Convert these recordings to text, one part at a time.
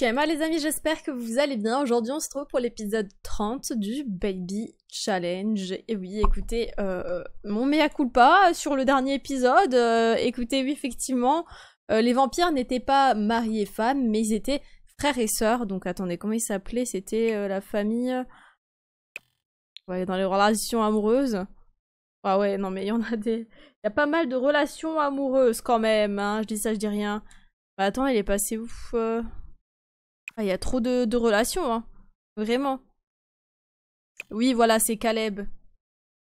Shema les amis, j'espère que vous allez bien. Aujourd'hui on se retrouve pour l'épisode 30 du Baby Challenge. Et oui, écoutez, euh, euh, mon mea culpa sur le dernier épisode. Euh, écoutez, oui, effectivement, euh, les vampires n'étaient pas mariés femme mais ils étaient frères et sœurs. Donc attendez, comment ils s'appelaient C'était la famille... Ouais, dans les relations amoureuses. Ah ouais, non mais il y en a des... Il y a pas mal de relations amoureuses quand même, hein. Je dis ça, je dis rien. Bah, attends, il est passé ouf... Il y a trop de, relations, hein. Vraiment. Oui, voilà, c'est Caleb.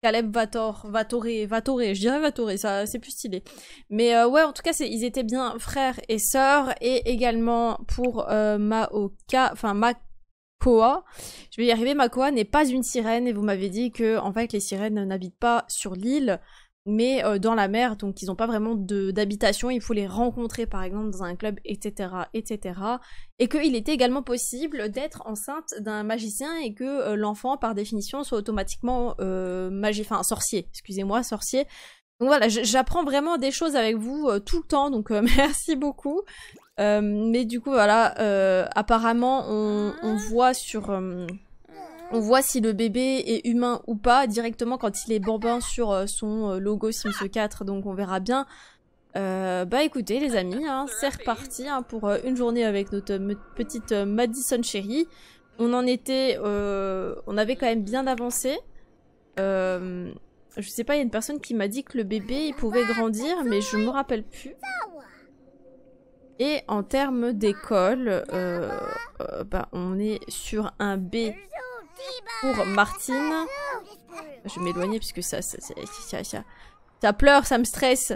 Caleb Vator, Vatoré, Vatoré, je dirais Vatoré, ça c'est plus stylé. Mais euh, ouais, en tout cas, ils étaient bien frères et sœurs, et également pour euh, Maoka, enfin Makoa, je vais y arriver, Makoa n'est pas une sirène, et vous m'avez dit que en fait les sirènes n'habitent pas sur l'île, mais euh, dans la mer, donc ils n'ont pas vraiment d'habitation, il faut les rencontrer par exemple dans un club, etc. etc. Et qu'il était également possible d'être enceinte d'un magicien et que euh, l'enfant, par définition, soit automatiquement euh, magi enfin, sorcier, excusez-moi, sorcier. Donc voilà, j'apprends vraiment des choses avec vous euh, tout le temps, donc merci beaucoup. mais du coup, voilà, apparemment, on ah. voit sur on voit si le bébé est humain ou pas directement quand il est bambin sur euh, son euh, logo Sims 4, donc on verra bien. Euh, bah écoutez les amis, hein, c'est reparti hein, pour une journée avec notre petite Madison Chérie. On en était, on avait quand même bien avancé. je sais pas, il y a une personne qui m'a dit que le bébé il pouvait grandir, mais je me rappelle plus. Et en termes d'école, bah, on est sur un B pour Martine. Je vais m'éloigner puisque ça ça, ça, pleure, ça me stresse.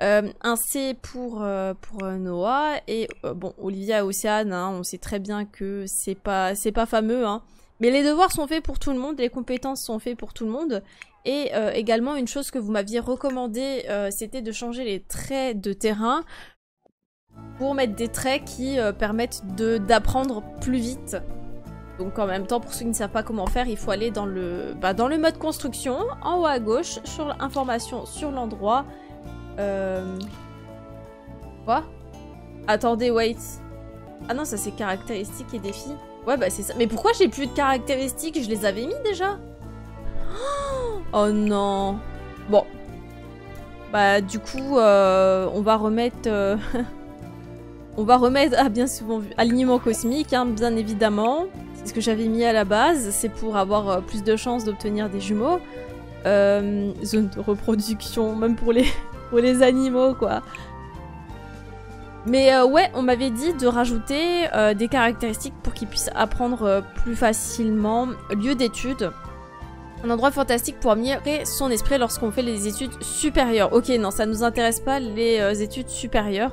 Euh, un C pour, euh, pour euh, Noah et bon Olivia et Océane, hein, on sait très bien que c'est pas pas fameux, hein. mais les devoirs sont faits pour tout le monde, les compétences sont faites pour tout le monde et également une chose que vous m'aviez recommandé, c'était de changer les traits de terrain pour mettre des traits qui permettent d'apprendre plus vite. Donc en même temps, pour ceux qui ne savent pas comment faire, il faut aller dans le, bah, dans le mode construction, en haut à gauche, sur l'information sur l'endroit. Euh, quoi Attendez, wait. Ah non, ça c'est caractéristiques et défis. Ouais, bah c'est ça. Mais pourquoi j'ai plus de caractéristiques Je les avais mis déjà Oh non Bon. Bah du coup, euh, on va remettre... Euh, on va remettre, ah bien souvent vu, alignement cosmique, hein, bien évidemment ce que j'avais mis à la base, c'est pour avoir euh, plus de chances d'obtenir des jumeaux. Euh, zone de reproduction, même pour les, les animaux, quoi. Mais euh, ouais, on m'avait dit de rajouter des caractéristiques pour qu'ils puissent apprendre plus facilement. Lieu d'études, un endroit fantastique pour améliorer son esprit lorsqu'on fait les études supérieures. Ok, non, ça ne nous intéresse pas les études supérieures.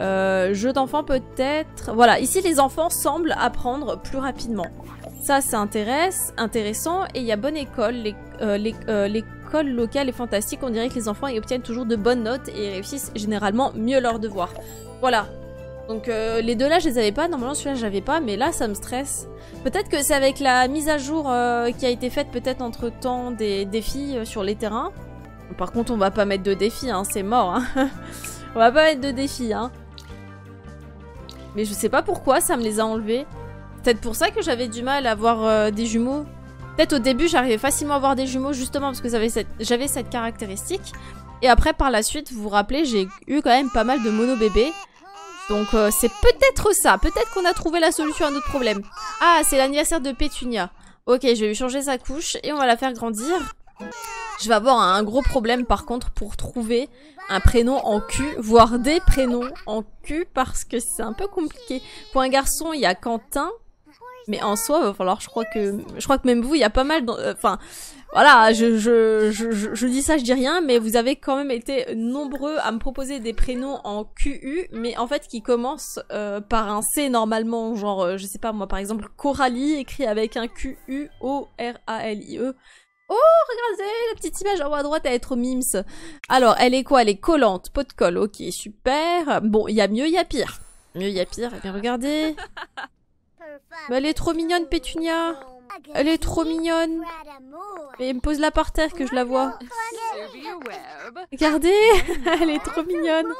Euh, jeu d'enfant peut-être. Voilà, ici les enfants semblent apprendre plus rapidement. Ça, c'est intéressant. Et il y a bonne école. Euh, euh, l'école locale est fantastique. On dirait que les enfants y obtiennent toujours de bonnes notes et réussissent généralement mieux leurs devoirs. Voilà. Donc les deux là, je les avais pas. Normalement, celui-là, n'avais pas. Mais là, ça me stresse. Peut-être que c'est avec la mise à jour qui a été faite peut-être entre temps des défis sur les terrains. Par contre, on va pas mettre de défis, hein. c'est mort. Hein. on va pas mettre de défis. Hein. Mais je sais pas pourquoi ça me les a enlevés. Peut-être pour ça que j'avais du mal à avoir euh, des jumeaux. Peut-être au début j'arrivais facilement à avoir des jumeaux justement parce que j'avais cette, caractéristique. Et après par la suite, vous vous rappelez, j'ai eu quand même pas mal de mono bébés. Donc euh, c'est peut-être ça, peut-être qu'on a trouvé la solution à notre problème. Ah, c'est l'anniversaire de Pétunia. Ok, je vais lui changer sa couche et on va la faire grandir. Je vais avoir un gros problème par contre pour trouver un prénom en Q, voire des prénoms en Q parce que c'est un peu compliqué. Pour un garçon, il y a Quentin, mais en soi, va falloir, je crois que, je crois que même vous, il y a pas mal, euh, enfin, voilà, je, je, je, dis ça, je dis rien, mais vous avez quand même été nombreux à me proposer des prénoms en QU, mais en fait qui commencent euh, par un C normalement, genre, euh, je sais pas moi, par exemple, Coralie écrit avec un Q U O R A L I E. Oh, regardez, la petite image en haut à droite, elle est trop mimes. Alors, elle est quoi Elle est collante, pot de colle, ok, super. Bon, il y a mieux, il y a pire. Mieux, il y a pire, eh bien regardez. elle est trop mignonne, Pétunia. Elle est trop mignonne. Et elle me pose la par terre que je la vois. Regardez, elle est trop mignonne.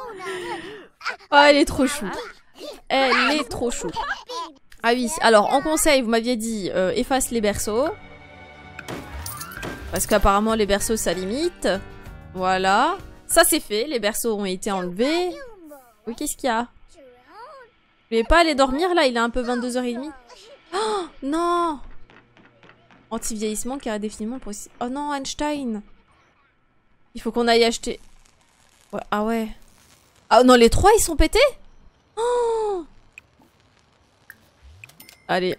Oh, elle est trop chou. Elle est trop chou. Ah oui, alors en conseil, vous m'aviez dit euh, efface les berceaux. Parce qu'apparemment, les berceaux, ça limite. Voilà. Ça, c'est fait. Les berceaux ont été enlevés. Oui, qu'est-ce qu'il y a Je vais pas aller dormir, là. Il est un peu 22h30. Oh, non Anti-vieillissement qui a définitivement possible. Oh non, Einstein Il faut qu'on aille acheter... ah ouais. Ah non, les trois, ils sont pétés oh Allez,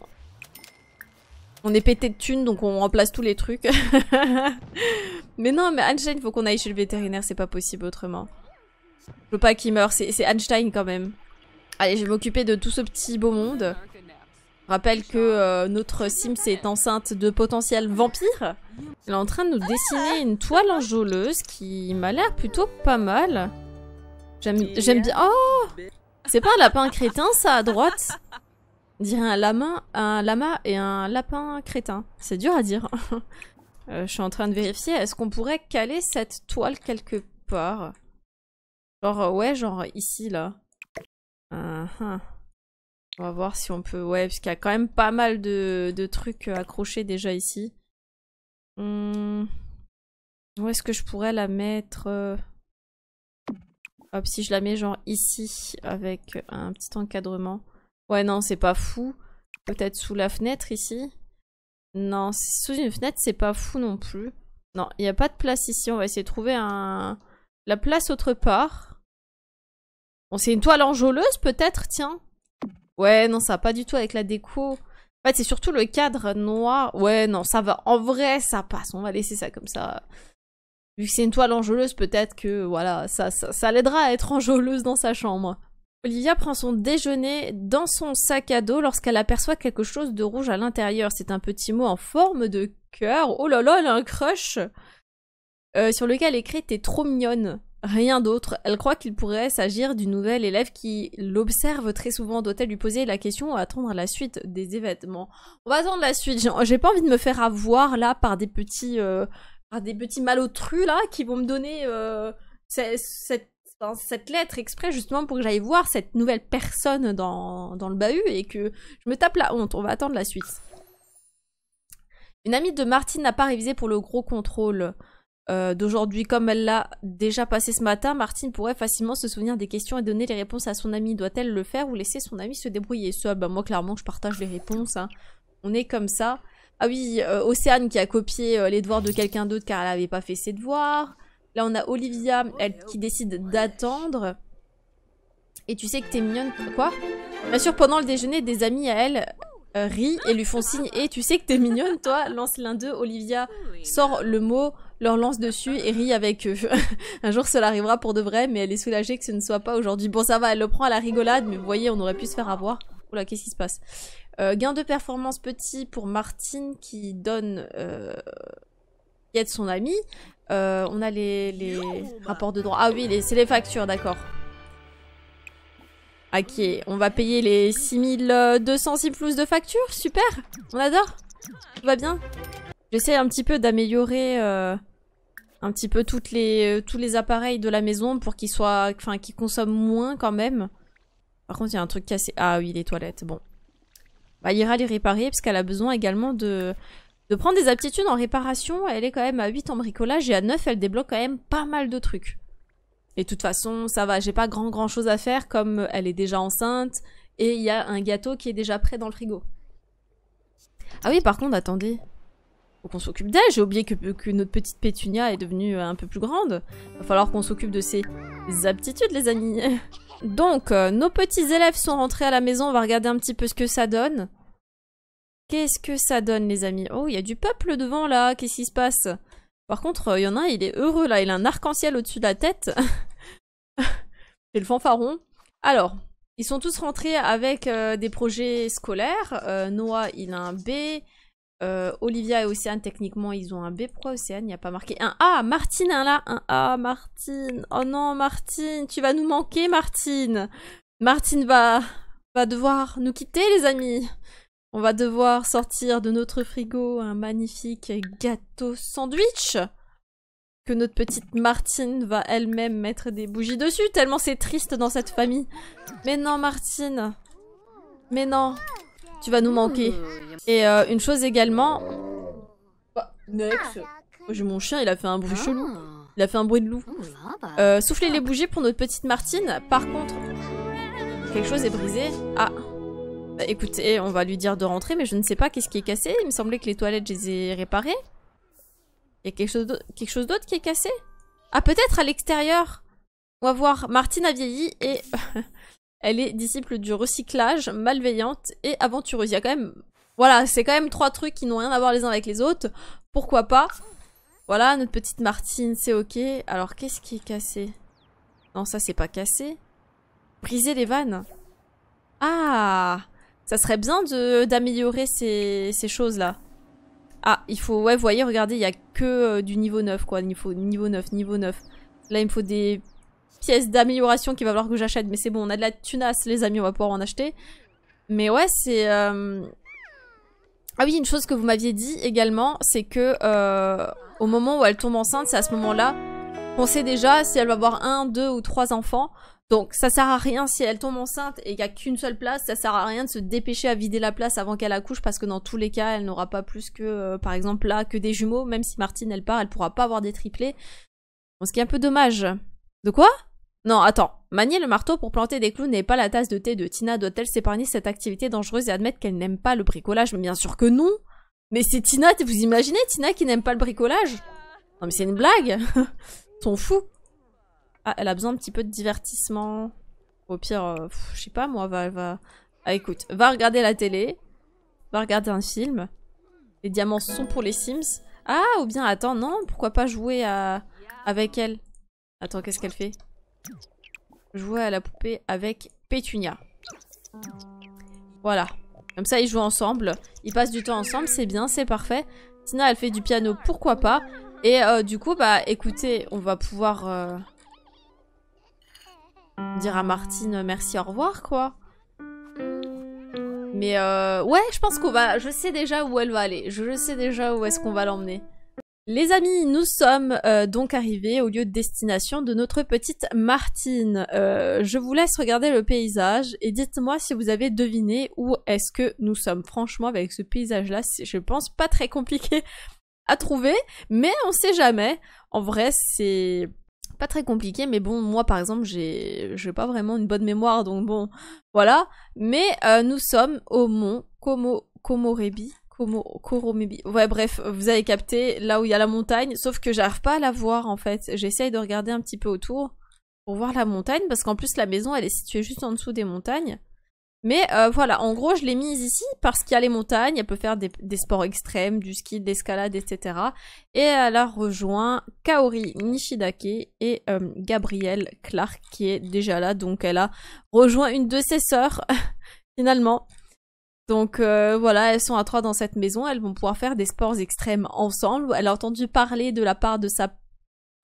on est pété de thunes, donc on remplace tous les trucs. mais non, mais Einstein, faut qu'on aille chez le vétérinaire, c'est pas possible autrement. Je veux pas qu'il meure, c'est Einstein quand même. Allez, je vais m'occuper de tout ce petit beau monde. Rappelle que euh, notre Sims est enceinte de potentiel vampire. Elle est en train de nous dessiner une toile enjôleuse qui m'a l'air plutôt pas mal. J'aime bien... Oh C'est pas un lapin crétin, ça, à droite dirait un lama, un lama et un lapin crétin. C'est dur à dire. Euh, je suis en train de vérifier. Est-ce qu'on pourrait caler cette toile quelque part Genre, euh, ouais, genre ici, là. Uh-huh. On va voir si on peut... Ouais, parce qu'il y a quand même pas mal de, de trucs euh, accrochés déjà ici. Hmm. Où est-ce que je pourrais la mettre Hop, si je la mets genre ici, avec un petit encadrement. Ouais, non, c'est pas fou. Peut-être sous la fenêtre ici. Non, sous une fenêtre, c'est pas fou non plus. Non, il n'y a pas de place ici. On va essayer de trouver un... la place autre part. Bon, c'est une toile enjôleuse peut-être, tiens. Ouais, non, ça va pas du tout avec la déco. En fait, c'est surtout le cadre noir. Ouais, non, ça va. En vrai, ça passe. On va laisser ça comme ça. Vu que c'est une toile enjôleuse, peut-être que, voilà, ça, ça, ça l'aidera à être enjôleuse dans sa chambre. Olivia prend son déjeuner dans son sac à dos lorsqu'elle aperçoit quelque chose de rouge à l'intérieur. C'est un petit mot en forme de cœur. Oh là là, elle a un crush euh, Sur lequel écrit T'es trop mignonne. Rien d'autre. Elle croit qu'il pourrait s'agir du nouvel élève qui l'observe très souvent. Doit-elle lui poser la question ou attendre la suite des événements On va attendre la suite. J'ai pas envie de me faire avoir là par des petits, euh, par des petits malotrus là qui vont me donner euh, cette dans cette lettre exprès justement pour que j'aille voir cette nouvelle personne dans, dans le bahut et que je me tape la honte. On va attendre la suite. Une amie de Martine n'a pas révisé pour le gros contrôle euh, d'aujourd'hui. Comme elle l'a déjà passé ce matin, Martine pourrait facilement se souvenir des questions et donner les réponses à son amie. Doit-elle le faire ou laisser son amie se débrouiller ah bah, Moi, clairement, je partage les réponses. Hein. On est comme ça. Ah oui, euh, Océane qui a copié euh, les devoirs de quelqu'un d'autre car elle n'avait pas fait ses devoirs. Là, on a Olivia elle, qui décide d'attendre. Et tu sais que t'es mignonne. Quoi Bien sûr, pendant le déjeuner, des amis à elle euh, rient et lui font signe. Et tu sais que t'es mignonne, toi Lance l'un d'eux. Olivia sort le mot, leur lance dessus et rit avec eux. un jour, cela arrivera pour de vrai, mais elle est soulagée que ce ne soit pas aujourd'hui. Bon, ça va, elle le prend à la rigolade, mais vous voyez, on aurait pu se faire avoir. Oula, qu'est-ce qui se passe euh, Gain de performance petit pour Martine qui donne... Euh, qui aide son ami. Euh, on a les, bah. rapports de droit. Ah oui, c'est les factures, d'accord. Ok, on va payer les 6206 plus de factures, super On adore Tout va bien J'essaie un petit peu d'améliorer euh, un petit peu toutes les, tous les appareils de la maison pour qu'ils enfin, qu'ils consomment moins quand même. Par contre, il y a un truc cassé. Ah oui, les toilettes, bon. Bah, il ira les réparer parce qu'elle a besoin également de, de prendre des aptitudes en réparation, elle est quand même à 8 en bricolage et à 9, elle débloque quand même pas mal de trucs. Et de toute façon, ça va, j'ai pas grand grand chose à faire comme elle est déjà enceinte et il y a un gâteau qui est déjà prêt dans le frigo. Ah oui, par contre, attendez. Faut qu'on s'occupe d'elle, j'ai oublié que, notre petite pétunia est devenue un peu plus grande. Va falloir qu'on s'occupe de ses aptitudes, les amis. Donc, euh, nos petits élèves sont rentrés à la maison, on va regarder un petit peu ce que ça donne. Qu'est-ce que ça donne, les amis Oh, il y a du peuple devant, là Qu'est-ce qui se passe Par contre, il euh, y en a un, il est heureux, là. Il a un arc-en-ciel au-dessus de la tête. C'est le fanfaron. Alors, ils sont tous rentrés avec euh, des projets scolaires. Euh, Noah, il a un B. Olivia et Océane, techniquement, ils ont un B. Pourquoi Océane Il n'y a pas marqué un A. Martine, un là. Un A, Martine. Oh non, Martine, tu vas nous manquer, Martine. Martine va, va devoir nous quitter, les amis. On va devoir sortir de notre frigo un magnifique gâteau sandwich que notre petite Martine va elle-même mettre des bougies dessus, tellement c'est triste dans cette famille. Mais non, Martine. Mais non. Tu vas nous manquer. Et euh, une chose également... Bah, next. Oh, j'ai mon chien, il a fait un bruit chelou. Ah. Il a fait un bruit de loup. Oh bah. euh, soufflez les bougies pour notre petite Martine. Par contre... Quelque chose est brisé. Ah... Bah, écoutez, eh, on va lui dire de rentrer, mais je ne sais pas qu'est-ce qui est cassé. Il me semblait que les toilettes, je les ai réparées. Il y a quelque chose d'autre qui est cassé Ah, peut-être à l'extérieur On va voir. Martine a vieilli et elle est disciple du recyclage, malveillante et aventureuse. Il y a quand même... Voilà, c'est quand même trois trucs qui n'ont rien à voir les uns avec les autres. Pourquoi pas Voilà, notre petite Martine, c'est ok. Alors, qu'est-ce qui est cassé Non, ça, c'est pas cassé. Briser les vannes. Ah ça serait bien d'améliorer ces, choses-là. Ah, il faut... Ouais, vous voyez, regardez, il n'y a que euh, du niveau 9, quoi. Il Niveau, niveau 9, niveau 9. Là, il me faut des pièces d'amélioration qu'il va falloir que j'achète. Mais c'est bon, on a de la tunasse, les amis, on va pouvoir en acheter. Mais ouais, c'est... Euh, ah oui, une chose que vous m'aviez dit également, c'est que euh, au moment où elle tombe enceinte, c'est à ce moment-là qu'on sait déjà si elle va avoir un, deux ou trois enfants. Donc ça sert à rien si elle tombe enceinte et qu'il n'y a qu'une seule place, ça sert à rien de se dépêcher à vider la place avant qu'elle accouche parce que dans tous les cas, elle n'aura pas plus que, euh, par exemple là, que des jumeaux. Même si Martine, elle part, elle pourra pas avoir des triplés. ce qui est un peu dommage. De quoi Non, attends. Manier le marteau pour planter des clous n'est pas la tasse de thé de Tina. Doit-elle s'épargner cette activité dangereuse et admettre qu'elle n'aime pas le bricolage Mais bien sûr que non Mais c'est Tina, vous imaginez Tina qui n'aime pas le bricolage Non mais c'est une blague T'en fous ah, elle a besoin un petit peu de divertissement. Au pire, euh, je sais pas, moi, va, va... Ah, écoute, va regarder la télé. Va regarder un film. Les diamants sont pour les Sims. Ah, ou bien, attends, non, pourquoi pas jouer avec elle Attends, qu'est-ce qu'elle fait Jouer à la poupée avec Pétunia. Voilà. Comme ça, ils jouent ensemble. Ils passent du temps ensemble, c'est bien, c'est parfait. Tina, elle fait du piano, pourquoi pas Et euh, du coup, bah, écoutez, on va pouvoir... Euh, dire à Martine euh, merci, au revoir, quoi. Mais euh, ouais, je pense qu'on va... Je sais déjà où elle va aller. Je sais déjà où est-ce qu'on va l'emmener. Les amis, nous sommes euh, donc arrivés au lieu de destination de notre petite Martine. je vous laisse regarder le paysage et dites-moi si vous avez deviné où est-ce que nous sommes. Franchement, avec ce paysage-là, je pense pas très compliqué à trouver, mais on sait jamais. En vrai, c'est pas très compliqué, mais bon, moi par exemple, j'ai, j'ai pas vraiment une bonne mémoire, donc bon, voilà. Mais euh, nous sommes au mont Komo, Komorebi. Komo, Ouais, bref, vous avez capté, là où il y a la montagne, sauf que j'arrive pas à la voir en fait. J'essaye de regarder un petit peu autour pour voir la montagne, parce qu'en plus la maison elle est située juste en dessous des montagnes. Mais euh, voilà, en gros, je l'ai mise ici parce qu'il y a les montagnes, elle peut faire des, sports extrêmes, du ski, de l'escalade, etc. Et elle a rejoint Kaori Nishidake et euh, Gabrielle Clark qui est déjà là. Donc elle a rejoint une de ses sœurs, finalement. Donc euh, voilà, elles sont à trois dans cette maison, elles vont pouvoir faire des sports extrêmes ensemble. Elle a entendu parler de la part de sa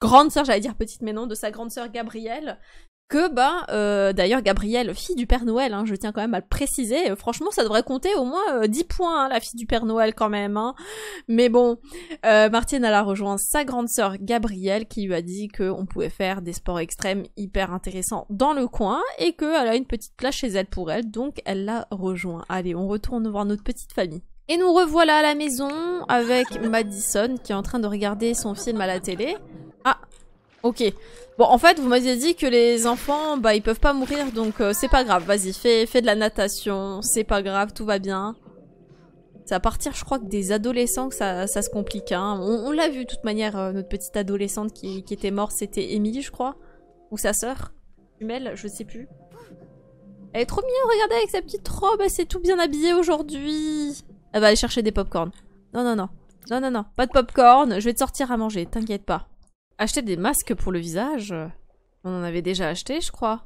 grande sœur, j'allais dire petite, mais non, de sa grande sœur Gabrielle, que ben, euh, d'ailleurs Gabrielle, fille du Père Noël, hein, je tiens quand même à le préciser, euh, franchement ça devrait compter au moins 10 euh, points hein, la fille du Père Noël quand même. Hein. Mais bon, Martine elle a rejoint sa grande sœur Gabrielle qui lui a dit qu'on pouvait faire des sports extrêmes hyper intéressants dans le coin et qu'elle a une petite place chez elle pour elle, donc elle l'a rejoint. Allez, on retourne voir notre petite famille. Et nous revoilà à la maison avec Madison qui est en train de regarder son film à la télé. Ah, ok. Bon, en fait, vous m'aviez dit que les enfants, bah, ils peuvent pas mourir, donc euh, c'est pas grave. Vas-y, fais, fais de la natation, c'est pas grave, tout va bien. C'est à partir, je crois, que des adolescents que ça, ça se complique. Hein. On, l'a vu, de toute manière, euh, notre petite adolescente qui, était morte, c'était Émilie, je crois. Ou sa sœur. Jumelle, je sais plus. Elle est trop mignonne, regardez, avec sa petite robe, elle s'est tout bien habillée aujourd'hui. Elle va aller chercher des pop Non, non, non. Non, non, non. Pas de pop-corn, je vais te sortir à manger, t'inquiète pas. Acheter des masques pour le visage On en avait déjà acheté, je crois.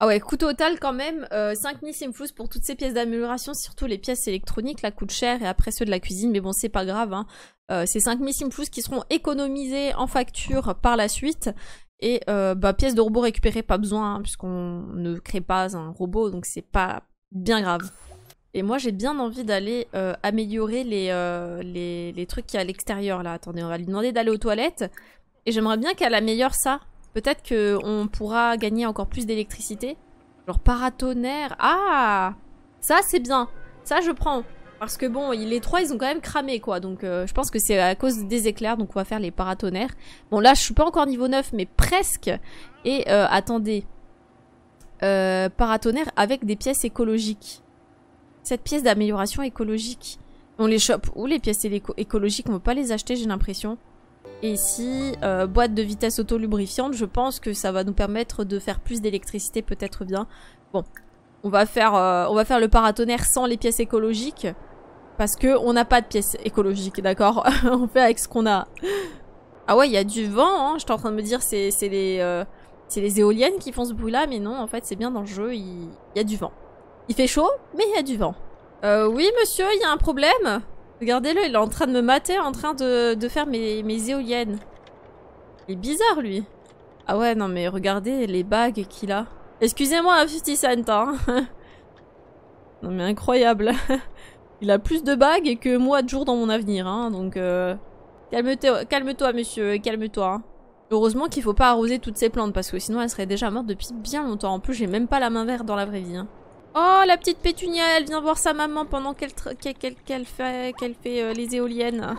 Ah ouais, coût total quand même, euh, simflouz Simflous pour toutes ces pièces d'amélioration, surtout les pièces électroniques, là coûte cher, et après ceux de la cuisine, mais bon, c'est pas grave. Hein. Euh, ces 5000 qui seront économisés en facture par la suite, et euh, bah, pièces de robot récupérées, pas besoin, hein, puisqu'on ne crée pas un robot, donc c'est pas bien grave. Et moi j'ai bien envie d'aller euh, améliorer euh, les, les, trucs qui y a à l'extérieur là. Attendez, on va lui demander d'aller aux toilettes. Et j'aimerais bien qu'elle améliore ça. Peut-être qu'on pourra gagner encore plus d'électricité. Genre paratonnerre. Ah Ça, c'est bien. Ça, je prends. Parce que bon, les trois, ils ont quand même cramé, quoi. Donc, euh, je pense que c'est à cause des éclairs. Donc, on va faire les paratonnerres. Bon, là, je suis pas encore niveau 9, mais presque. Et, euh, attendez. Euh, paratonnerre avec des pièces écologiques. Cette pièce d'amélioration écologique. On les chope. Où les pièces écologiques On peut pas les acheter, j'ai l'impression. Et ici, euh, boîte de vitesse auto-lubrifiante, je pense que ça va nous permettre de faire plus d'électricité peut-être bien. Bon, on va faire, euh, on va faire le paratonnerre sans les pièces écologiques. Parce qu'on n'a pas de pièces écologiques, d'accord On fait avec ce qu'on a. Ah ouais, il y a du vent, hein suis en train de me dire, c'est les, euh, les éoliennes qui font ce bruit-là. Mais non, en fait, c'est bien dans le jeu, il y a du vent. Il fait chaud, mais il y a du vent. Euh, oui, monsieur, il y a un problème Regardez-le, il est en train de me mater, en train de, faire mes, éoliennes. Il est bizarre, lui. Ah ouais, non, mais regardez les bagues qu'il a. Excusez-moi, 50 Cent, hein. non, mais incroyable. il a plus de bagues que moi de jours dans mon avenir, hein, donc... Euh, calme-toi, calme monsieur, calme-toi. Hein. Heureusement qu'il faut pas arroser toutes ces plantes, parce que sinon elles seraient déjà mortes depuis bien longtemps. En plus, j'ai même pas la main verte dans la vraie vie. Oh, la petite Pétunia, elle vient voir sa maman pendant qu'elle fait, euh, les éoliennes.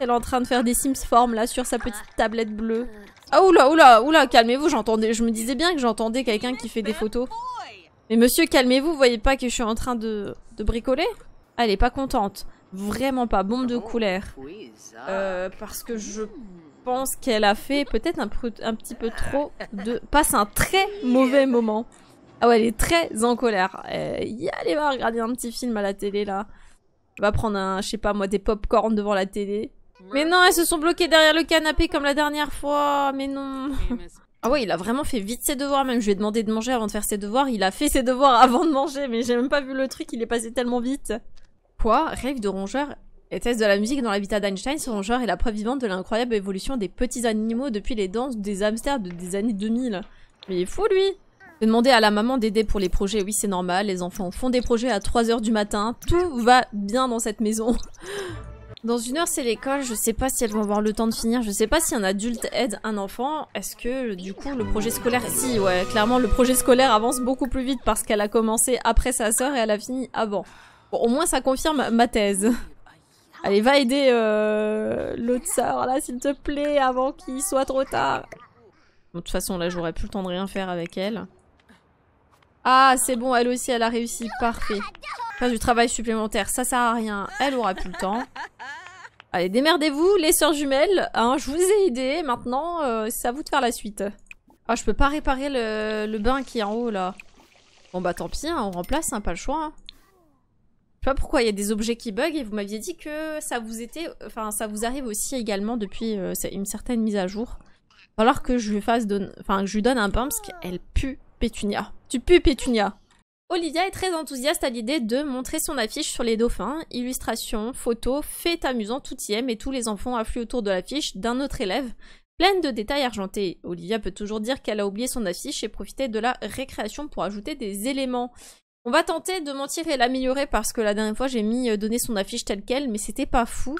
Elle est en train de faire des Sims Forms là, sur sa petite tablette bleue. Ah, oula, oula, oula, calmez-vous, j'entendais, je me disais bien que j'entendais quelqu'un qui fait des photos. Mais monsieur, calmez-vous, vous voyez pas que je suis en train de, de bricoler Elle est pas contente. Vraiment pas, bombe de couleur. Euh, parce que je pense qu'elle a fait peut-être un, un petit peu trop de... Passe un très mauvais moment. Ah ouais, elle est très en colère. Euh, y allez, va regarder un petit film à la télé, là. Va prendre un, je sais pas moi, des pop-corn devant la télé. Mais non, elles se sont bloquées derrière le canapé comme la dernière fois. Mais non. Ah ouais, il a vraiment fait vite ses devoirs même. Je lui ai demandé de manger avant de faire ses devoirs. Il a fait ses devoirs avant de manger, mais j'ai même pas vu le truc, il est passé tellement vite. Quoi Rêve de rongeur et test de la musique dans l'habitat d'Einstein, ce rongeur est la preuve vivante de l'incroyable évolution des petits animaux depuis les danses des hamsters des années 2000. Mais il est fou lui Demander à la maman d'aider pour les projets, oui c'est normal, les enfants font des projets à 3h du matin, tout va bien dans cette maison. Dans une heure c'est l'école, je sais pas si elles vont avoir le temps de finir, je sais pas si un adulte aide un enfant, est-ce que du coup le projet scolaire... Si ouais, clairement le projet scolaire avance beaucoup plus vite parce qu'elle a commencé après sa sœur et elle a fini avant. Bon, au moins ça confirme ma thèse. Allez, va aider euh, l'autre sœur là, s'il te plaît, avant qu'il soit trop tard. de toute façon, là, j'aurais plus le temps de rien faire avec elle. Ah, c'est bon, elle aussi, elle a réussi. Parfait. Faire du travail supplémentaire, ça sert à rien. Elle aura plus le temps. Allez, démerdez-vous, les sœurs jumelles. Hein, je vous ai aidé. Maintenant, euh, c'est à vous de faire la suite. Ah, je peux pas réparer le, bain qui est en haut, là. Bon, bah tant pis, hein, on remplace, hein, pas le choix. Je sais pas pourquoi, il y a des objets qui bug et vous m'aviez dit que ça vous était... Enfin, ça vous arrive aussi également depuis euh, une certaine mise à jour. Alors que je lui fasse... Enfin, que je lui donne un bain parce qu'elle pue Pétunia. Tu pues Pétunia. Olivia est très enthousiaste à l'idée de montrer son affiche sur les dauphins. Illustrations, photos, faits amusants, tout y aime et tous les enfants affluent autour de l'affiche d'un autre élève. Pleine de détails argentés, Olivia peut toujours dire qu'elle a oublié son affiche et profiter de la récréation pour ajouter des éléments. On va tenter de mentir et l'améliorer parce que la dernière fois j'ai mis euh, donner son affiche telle qu'elle, mais c'était pas fou.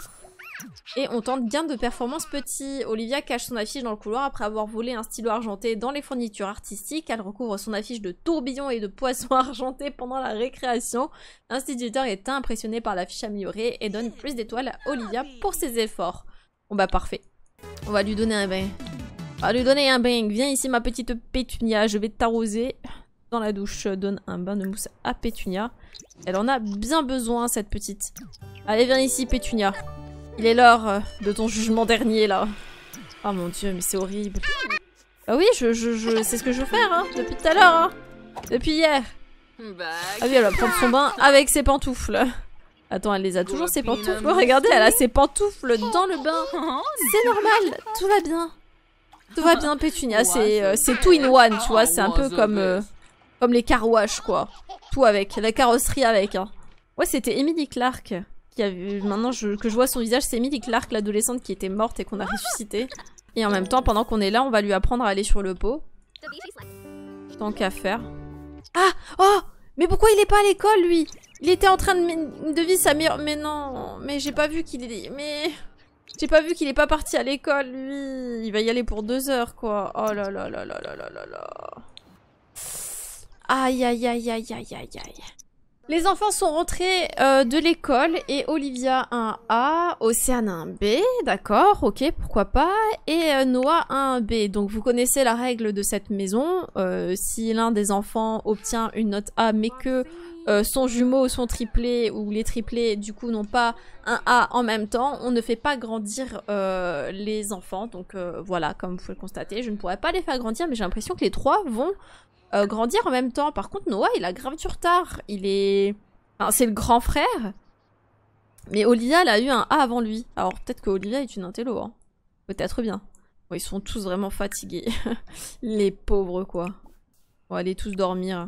Et on tente bien de performance petit. Olivia cache son affiche dans le couloir après avoir volé un stylo argenté dans les fournitures artistiques. Elle recouvre son affiche de tourbillon et de poissons argentés pendant la récréation. L'instituteur est impressionné par l'affiche améliorée et donne plus d'étoiles à Olivia pour ses efforts. Bon bah parfait. On va lui donner un bain. On va lui donner un bain. Viens ici ma petite pétunia, je vais t'arroser dans la douche. Donne un bain de mousse à Pétunia. Elle en a bien besoin cette petite. Allez viens ici Pétunia. Il est l'heure euh, de ton jugement dernier, là. Oh mon dieu, mais c'est horrible. Ah oui, je, c'est ce que je veux faire, hein, depuis tout à l'heure, hein. Depuis hier. Bah, ah oui, elle va prendre son bain avec ses pantoufles. Attends, elle les a toujours ses pantoufles. Oh, regardez, elle a ses pantoufles dans le bain. C'est normal, tout va bien. Tout va bien, Pétunia, c'est tout euh, in one, tu vois. C'est un oh, peu comme, euh, comme les carouages, quoi. Tout avec, la carrosserie avec. Hein. Ouais, c'était Emily Clark. Euh, maintenant je, que je vois son visage, c'est Millie Clark, l'adolescente qui était morte et qu'on a ressuscité. Et en même temps, pendant qu'on est là, on va lui apprendre à aller sur le pot. Tant qu'à faire. Ah Oh Mais pourquoi il est pas à l'école, lui Il était en train de, de vivre sa meilleure... Mais non Mais j'ai pas vu qu'il est... Mais... J'ai pas vu qu'il est pas parti à l'école, lui Il va y aller pour deux heures, quoi. Oh là là là là là là là là Aïe aïe aïe aïe aïe aïe aïe les enfants sont rentrés euh, de l'école et Olivia un A, Océane un B, d'accord, ok, pourquoi pas, et euh, Noah un B. Donc vous connaissez la règle de cette maison, euh, si l'un des enfants obtient une note A mais que son jumeau, ou son triplé ou les triplés du coup n'ont pas un A en même temps, on ne fait pas grandir les enfants, donc voilà, comme vous pouvez le constater, je ne pourrais pas les faire grandir mais j'ai l'impression que les trois vont euh, grandir en même temps. Par contre, Noah, il a grave du retard. Il est. Enfin, c'est le grand frère. Mais Olivia, elle a eu un A avant lui. Alors peut-être que Olivia est une intello. Hein. Peut-être bien. ils sont tous vraiment fatigués. Les pauvres, quoi. On va aller tous dormir.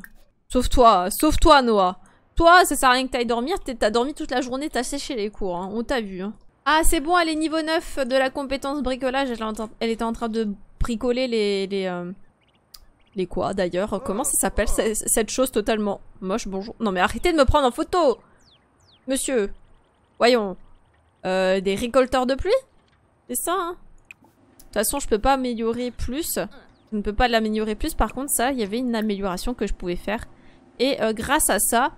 Sauf toi, sauf toi, Noah. Toi, ça sert à rien que t'ailles dormir. T'as dormi toute la journée, t'as séché les cours. Hein. On t'a vu. Hein. Ah, c'est bon, elle est niveau 9 de la compétence bricolage. Elle, était en train de bricoler les, les, euh, les quoi d'ailleurs Comment ça oh. s'appelle cette chose totalement moche Bonjour. Non mais arrêtez de me prendre en photo Monsieur Voyons. Euh, des récolteurs de pluie C'est ça, hein De toute façon, je peux pas améliorer plus. Je ne peux pas l'améliorer plus. Par contre, ça, il y avait une amélioration que je pouvais faire. Et euh, grâce à ça,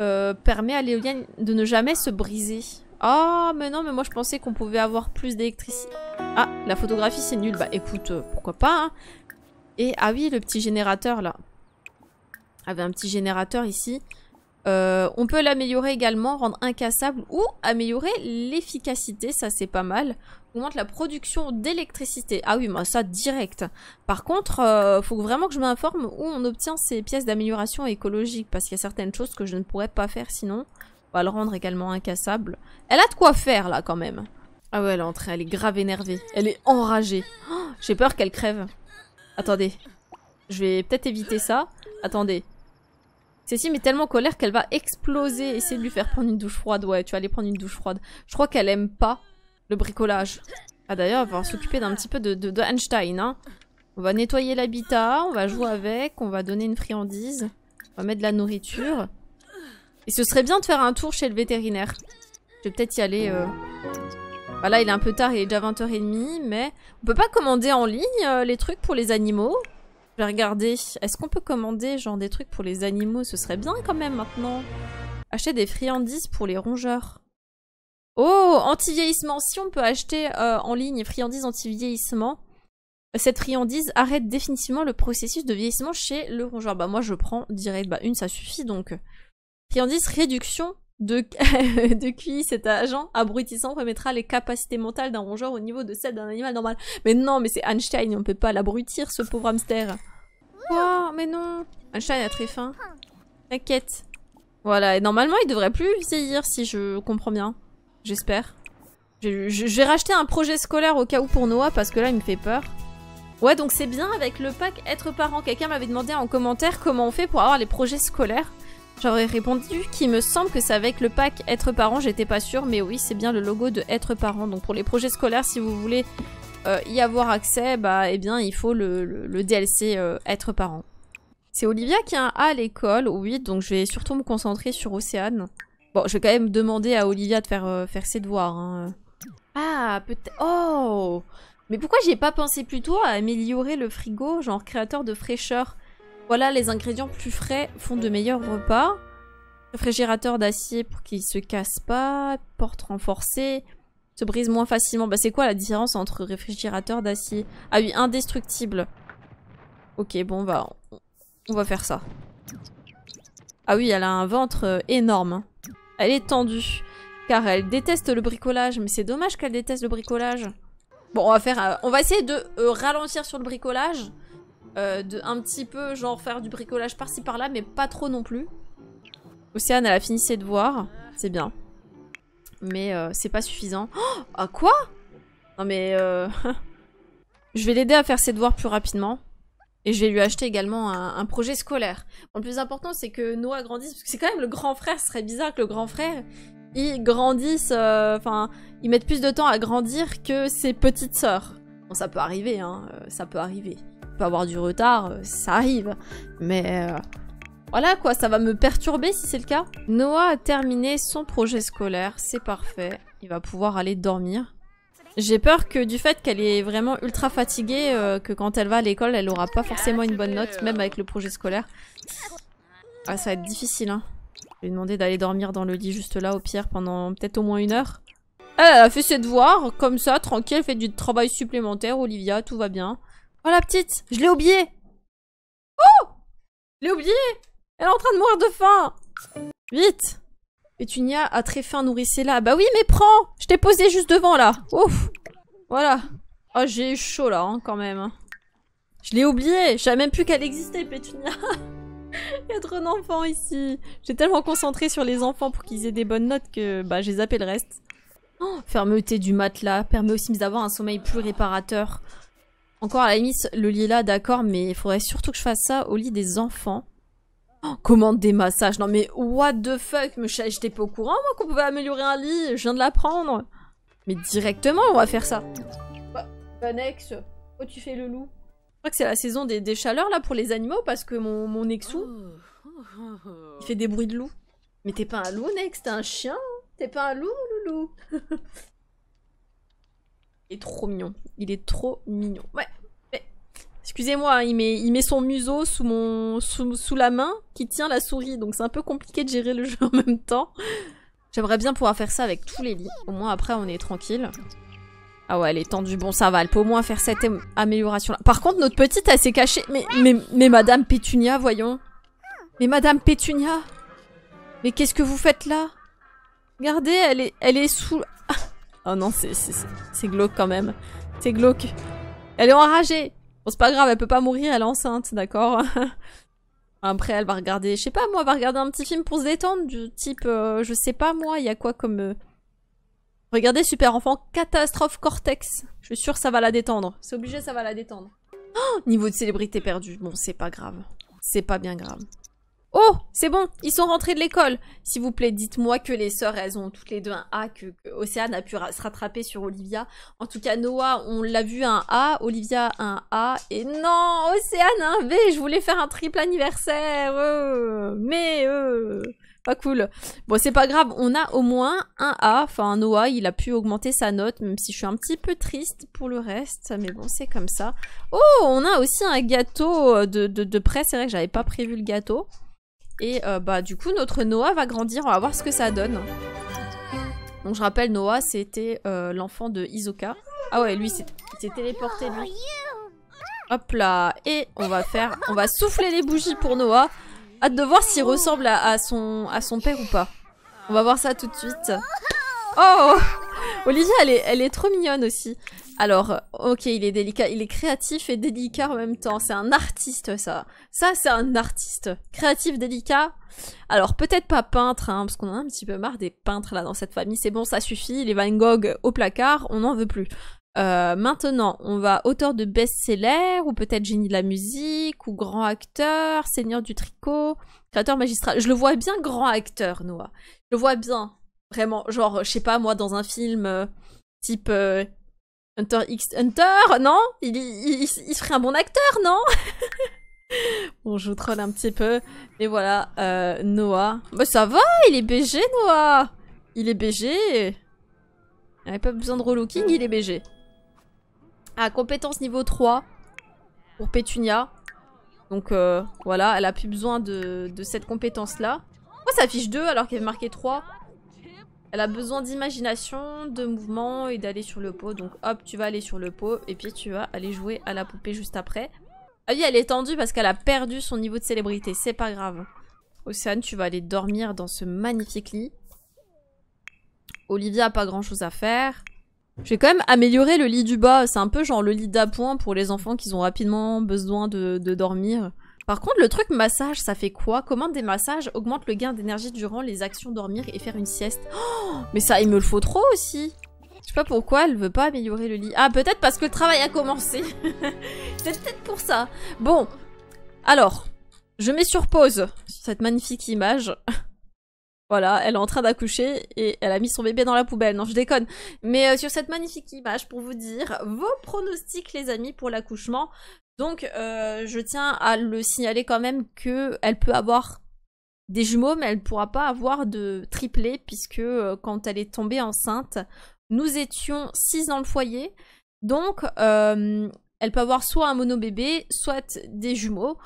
euh, permet à l'éolienne de ne jamais se briser. Ah, oh, mais non, mais moi je pensais qu'on pouvait avoir plus d'électricité. Ah, la photographie c'est nul. Bah écoute, pourquoi pas. Hein et, ah oui, le petit générateur, là. Avait un petit générateur ici. Euh, on peut l'améliorer également, rendre incassable ou améliorer l'efficacité, ça c'est pas mal. augmente la production d'électricité. Ah oui, bah ça direct. Par contre, euh, faut vraiment que je m'informe où on obtient ces pièces d'amélioration écologique parce qu'il y a certaines choses que je ne pourrais pas faire sinon. On va le rendre également incassable. Elle a de quoi faire là quand même. Ah ouais, elle est elle est grave énervée. Elle est enragée. Oh, j'ai peur qu'elle crève. Attendez. Je vais peut-être éviter ça. Attendez. Cécile est tellement colère qu'elle va exploser. Essayer de lui faire prendre une douche froide. Ouais, tu vas aller prendre une douche froide. Je crois qu'elle aime pas le bricolage. Ah d'ailleurs, on va s'occuper d'un petit peu de, Einstein. Hein. On va nettoyer l'habitat, on va jouer avec, on va donner une friandise, on va mettre de la nourriture. Et ce serait bien de faire un tour chez le vétérinaire. Je vais peut-être y aller... Euh, bah là, il est un peu tard, il est déjà 20h30, mais on peut pas commander en ligne euh, les trucs pour les animaux. Je vais regarder. Est-ce qu'on peut commander genre des trucs pour les animaux Ce serait bien quand même maintenant. Acheter des friandises pour les rongeurs. Oh, anti-vieillissement. Si on peut acheter euh, en ligne friandises anti-vieillissement, cette friandise arrête définitivement le processus de vieillissement chez le rongeur. Bah moi je prends direct. Bah une ça suffit donc. Friandise réduction de, de cet agent abrutissant remettra les capacités mentales d'un rongeur au niveau de celles d'un animal normal. Mais non, mais c'est Einstein, on peut pas l'abrutir, ce pauvre hamster. Oh, mais non Einstein a très faim. T'inquiète. Voilà, et normalement, il devrait plus vieillir, si je comprends bien. J'espère. J'ai racheté un projet scolaire au cas où pour Noah, parce que là, il me fait peur. Ouais, donc c'est bien avec le pack Être parent. Quelqu'un m'avait demandé en commentaire comment on fait pour avoir les projets scolaires. J'aurais répondu qu'il me semble que c'est avec le pack Être parent, j'étais pas sûre, mais oui, c'est bien le logo de Être parent. Donc pour les projets scolaires, si vous voulez euh, y avoir accès, bah eh bien il faut le, DLC euh, Être parent. C'est Olivia qui a un A à l'école, oui, donc je vais surtout me concentrer sur Océane. Bon, je vais quand même demander à Olivia de faire, euh, faire ses devoirs. Hein. Ah, peut-être... Oh Mais pourquoi j'ai pas pensé plutôt à améliorer le frigo, genre créateur de fraîcheur voilà, les ingrédients plus frais font de meilleurs repas. Réfrigérateur d'acier pour qu'il se casse pas, porte renforcée, se brise moins facilement. Bah c'est quoi la différence entre réfrigérateur d'acier Ah oui, indestructible. Ok, bon bah on va faire ça. Ah oui, elle a un ventre euh, énorme. Elle est tendue car elle déteste le bricolage, mais c'est dommage qu'elle déteste le bricolage. Bon, on va faire, euh, on va essayer de euh, ralentir sur le bricolage euh, de un petit peu genre faire du bricolage par-ci par-là, mais pas trop non plus. Océane, elle a fini ses devoirs, c'est bien. Mais euh, c'est pas suffisant. Oh ah quoi Non mais... Euh, je vais l'aider à faire ses devoirs plus rapidement. Et je vais lui acheter également un, projet scolaire. le plus important, c'est que Noah grandisse, parce que c'est quand même le grand frère, ce serait bizarre que le grand frère, il grandisse, enfin, il mette plus de temps à grandir que ses petites sœurs. Bon, ça peut arriver, hein, ça peut arriver avoir du retard, euh, ça arrive. Mais euh, voilà quoi, ça va me perturber si c'est le cas. Noah a terminé son projet scolaire, c'est parfait. Il va pouvoir aller dormir. J'ai peur que du fait qu'elle est vraiment ultra fatiguée, euh, que quand elle va à l'école, elle aura pas forcément une bonne note, même avec le projet scolaire. Ah, ça va être difficile, hein. Je vais lui demander d'aller dormir dans le lit juste là, au pire, pendant peut-être au moins une heure. Elle, elle a fait ses devoirs, comme ça, tranquille, fait du travail supplémentaire, Olivia, tout va bien. Oh la petite Je l'ai oubliée Oh Je l'ai oubliée Elle est en train de mourir de faim Vite Pétunia a très faim, nourrissez-la. Ah bah oui, mais prends Je t'ai posé juste devant, là Ouf Voilà Oh, j'ai eu chaud, là, hein, quand même. Je l'ai oubliée Je savais même plus qu'elle existait, Pétunia Il y a trop d'enfants ici J'ai tellement concentré sur les enfants pour qu'ils aient des bonnes notes que bah j'ai zappé le reste. Oh, fermeté du matelas permet aussi d'avoir un sommeil plus réparateur. Encore à la limite, le là, d'accord, mais il faudrait surtout que je fasse ça au lit des enfants. Oh, commande des massages. Non mais what the fuck, Je j'étais pas au courant moi qu'on pouvait améliorer un lit, je viens de l'apprendre. Mais directement on va faire ça. banex bah, oh, tu fais le loup Je crois que c'est la saison des, chaleurs là pour les animaux parce que mon, mon exou il fait des bruits de loup. Mais t'es pas un loup Nex, t'es un chien. Hein. T'es pas un loup loulou. est trop mignon. Il est trop mignon. Ouais. Mais... Excusez-moi, hein, il, met, il met son museau sous, mon, sous, la main qui tient la souris, donc c'est un peu compliqué de gérer le jeu en même temps. J'aimerais bien pouvoir faire ça avec tous les lits. Au moins après on est tranquille. Ah ouais, elle est tendue. Bon, ça va, elle peut au moins faire cette amélioration-là. Par contre, notre petite, elle s'est cachée. Mais, mais, mais Madame Pétunia, voyons. Mais Madame Pétunia Mais qu'est-ce que vous faites là Regardez, elle est, elle est sous... Oh non, c'est glauque quand même. C'est glauque. Elle est enragée. Bon, c'est pas grave, elle peut pas mourir, elle est enceinte, d'accord Après, elle va regarder, je sais pas moi, elle va regarder un petit film pour se détendre, du type, euh, je sais pas moi, il y a quoi comme... Euh, Regardez Super Enfant, Catastrophe Cortex. Je suis sûre ça va la détendre. C'est obligé, ça va la détendre. Niveau de célébrité perdue. Bon, c'est pas grave. C'est pas bien grave. Oh, c'est bon, ils sont rentrés de l'école. S'il vous plaît, dites-moi que les sœurs, elles ont toutes les deux un A, que, Océane a pu se rattraper sur Olivia. En tout cas, Noah, on l'a vu un A, Olivia un A, et non, Océane un B. Je voulais faire un triple anniversaire, euh, mais euh, pas cool. Bon, c'est pas grave, on a au moins un A. Enfin, Noah, il a pu augmenter sa note, même si je suis un petit peu triste pour le reste, mais bon, c'est comme ça. Oh, on a aussi un gâteau euh, de, de, de près. C'est vrai que j'avais pas prévu le gâteau. Et euh, bah du coup, notre Noah va grandir, on va voir ce que ça donne. Donc je rappelle, Noah, c'était euh, l'enfant de Isoka. Ah ouais, lui, s'est téléporté, lui. Hop là, et on va faire, on va souffler les bougies pour Noah. Hâte de voir s'il ressemble à, son, à son père ou pas. On va voir ça tout de suite. Oh Olivia, elle est, elle est trop mignonne aussi. Alors, ok, il est délicat, il est créatif et délicat en même temps. C'est un artiste, ça. Ça, c'est un artiste. Créatif, délicat. Alors, peut-être pas peintre, hein, parce qu'on en a un petit peu marre des peintres, là, dans cette famille. C'est bon, ça suffit. Les Van Gogh au placard, on n'en veut plus. Euh, maintenant, on va auteur de best-seller, ou peut-être génie de la musique, ou grand acteur, seigneur du tricot, créateur magistral. Je le vois bien grand acteur, Noah. Je le vois bien, vraiment. Genre, je sais pas, moi, dans un film euh, type euh, Hunter X Hunter, non il, serait un bon acteur, non Bon, je vous troll un petit peu. Et voilà, euh, Noah. Bah ça va, il est BG, Noah Il est BG Il n'avait pas besoin de relooking, il est BG. Ah, compétence niveau 3 pour Pétunia. Donc euh, voilà, elle a plus besoin de, cette compétence-là. Pourquoi ça affiche 2 alors qu'elle marqué 3 elle a besoin d'imagination, de mouvement et d'aller sur le pot. Donc hop, tu vas aller sur le pot et puis tu vas aller jouer à la poupée juste après. Ah oui, elle est tendue parce qu'elle a perdu son niveau de célébrité. C'est pas grave. Océane, tu vas aller dormir dans ce magnifique lit. Olivia a pas grand chose à faire. Je vais quand même améliorer le lit du bas. C'est un peu genre le lit d'appoint pour les enfants qui ont rapidement besoin de dormir. Par contre, le truc massage, ça fait quoi Comment des massages, augmentent le gain d'énergie durant les actions dormir et faire une sieste. Oh, mais ça, il me le faut trop aussi je sais pas pourquoi elle veut pas améliorer le lit. Ah, peut-être parce que le travail a commencé. C'est peut-être pour ça. Bon, alors, je mets sur pause cette magnifique image. Voilà, elle est en train d'accoucher et elle a mis son bébé dans la poubelle. Non, je déconne. Mais euh, sur cette magnifique image, pour vous dire vos pronostics, les amis, pour l'accouchement, donc, euh, je tiens à le signaler quand même que elle peut avoir des jumeaux, mais elle ne pourra pas avoir de triplé, puisque euh, quand elle est tombée enceinte, nous étions six dans le foyer. Donc, euh, elle peut avoir soit un monobébé, soit des jumeaux.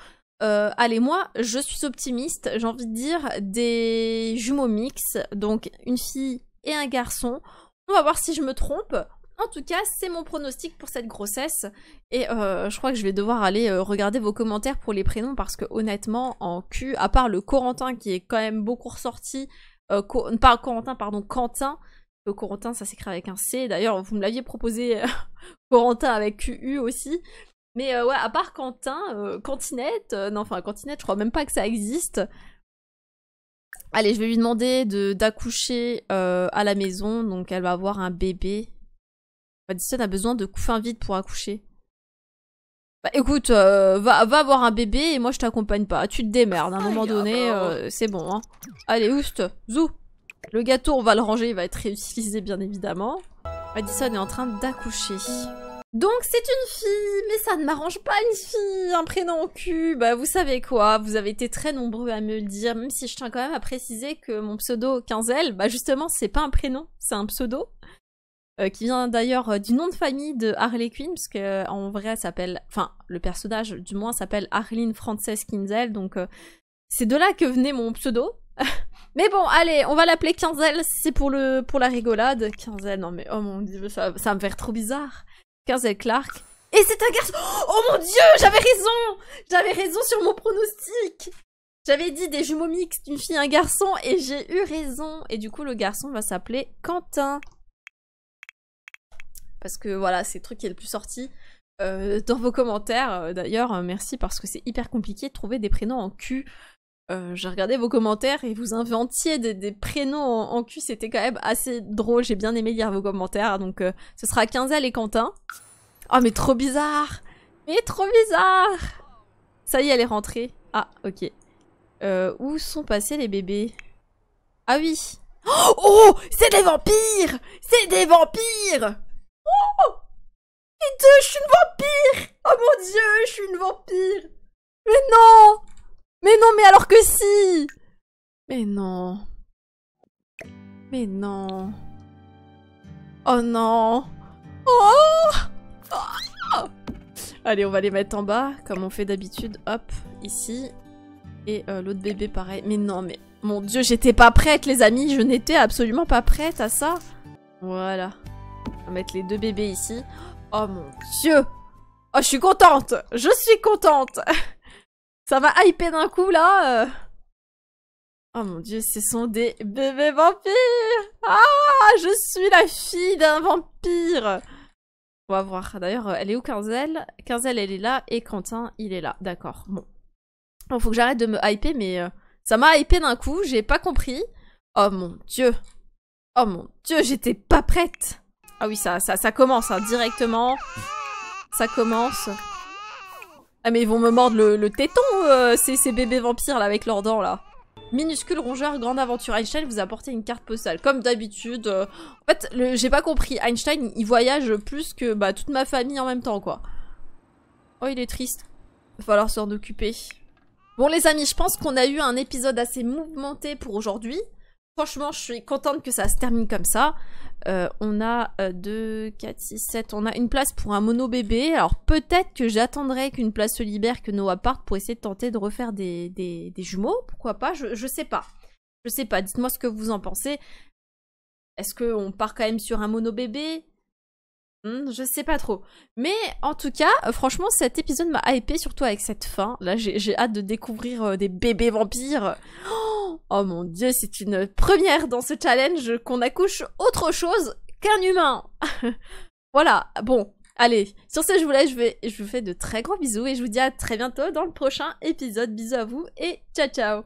allez, moi, je suis optimiste, j'ai envie de dire des jumeaux mix, donc une fille et un garçon. On va voir si je me trompe. En tout cas, c'est mon pronostic pour cette grossesse. Et euh, je crois que je vais devoir aller euh, regarder vos commentaires pour les prénoms parce que honnêtement, en Q, à part le Corentin qui est quand même beaucoup ressorti, euh, pas Corentin, pardon, Quentin, le Corentin, ça s'écrit avec un C. D'ailleurs, vous me l'aviez proposé Corentin avec QU aussi. Mais ouais, à part Quentin, Quentinette. Cantinette, non, enfin Quentinette, je crois même pas que ça existe. Allez, je vais lui demander d'accoucher à la maison, donc elle va avoir un bébé. Madison bah, a besoin de couffins vide pour accoucher. Bah écoute, euh, va, va avoir un bébé et moi je t'accompagne pas. Tu te démerdes, hein, à un moment donné, ah bah euh, c'est bon. Hein. Allez, oust, zou Le gâteau, on va le ranger, il va être réutilisé bien évidemment. Madison bah, est en train d'accoucher. Donc c'est une fille, mais ça ne m'arrange pas une fille, un prénom au cul. Bah vous savez quoi, vous avez été très nombreux à me le dire, même si je tiens quand même à préciser que mon pseudo Quinzel, bah justement c'est pas un prénom, c'est un pseudo. Euh, qui vient d'ailleurs euh, du nom de famille de Harley Quinn, parce que euh, en vrai, s'appelle, enfin, le personnage, du moins, s'appelle Harleen Frances Kinzel, donc c'est de là que venait mon pseudo. mais bon, allez, on va l'appeler Kinzel, c'est pour le pour la rigolade. Kinzel, non mais oh mon dieu, ça, me fait trop bizarre. Kinzel Clark. Et c'est un garçon Oh mon dieu, j'avais raison J'avais raison sur mon pronostic j'avais dit des jumeaux mixtes, une fille, un garçon, et j'ai eu raison. Et du coup, le garçon va s'appeler Quentin parce que voilà, c'est le truc qui est le plus sorti. Euh, dans vos commentaires. Euh, d'ailleurs, euh, merci parce que c'est hyper compliqué de trouver des prénoms en Q. j'ai regardé vos commentaires et vous inventiez des, prénoms en, Q, c'était quand même assez drôle, j'ai bien aimé lire vos commentaires, donc ce sera Quinzel et Quentin. Oh mais trop bizarre Mais trop bizarre Ça y est, elle est rentrée. Ah, ok. où sont passés les bébés Ah oui Oh C'est des vampires C'est des vampires Oh deux, je suis une vampire Oh mon dieu, je suis une vampire Mais non Mais non, mais alors que si Mais non. Mais non. Oh non oh, oh. Allez, on va les mettre en bas, comme on fait d'habitude. Hop, ici. Et euh, l'autre bébé, pareil. Mais non, mais... Mon dieu, j'étais pas prête, les amis Je n'étais absolument pas prête à ça Voilà. On va mettre les deux bébés ici. Oh mon dieu Oh, je suis contente Je suis contente Ça m'a hypé d'un coup, là Oh mon dieu, ce sont des bébés vampires Ah Je suis la fille d'un vampire On va voir. D'ailleurs, elle est où, Quinzel Quinzel, elle est là, et Quentin, il est là. D'accord, bon. Il faut que j'arrête de me hyper, mais... Euh, ça m'a hypé d'un coup, j'ai pas compris. Oh mon dieu Oh mon dieu, j'étais pas prête ah oui, ça, ça, ça commence, hein, directement. Ça commence. Ah mais ils vont me mordre le, téton, euh, ces, bébés vampires là, avec leurs dents là. Minuscule rongeur, grande aventure. Einstein vous a une carte postale. Comme d'habitude. En fait, j'ai pas compris. Einstein, il voyage plus que bah, toute ma famille en même temps, quoi. Oh, il est triste. Va falloir s'en occuper. Bon les amis, je pense qu'on a eu un épisode assez mouvementé pour aujourd'hui. Franchement, je suis contente que ça se termine comme ça. Euh, on a 2, 4, 6, 7. On a une place pour un mono bébé. Alors peut-être que j'attendrai qu'une place se libère, que Noah parte pour essayer de tenter de refaire des, des, jumeaux. Pourquoi pas je, sais pas. Je sais pas. Dites-moi ce que vous en pensez. Est-ce qu'on part quand même sur un mono bébé hmm, Je sais pas trop. Mais en tout cas, euh, franchement, cet épisode m'a hypé, surtout avec cette fin. Là, j'ai hâte de découvrir euh, des bébés vampires. Oh Oh mon dieu, c'est une première dans ce challenge qu'on accouche autre chose qu'un humain. voilà, bon, allez, sur ce, je vous laisse, je, vais, je vous fais de très gros bisous et je vous dis à très bientôt dans le prochain épisode. Bisous à vous et ciao ciao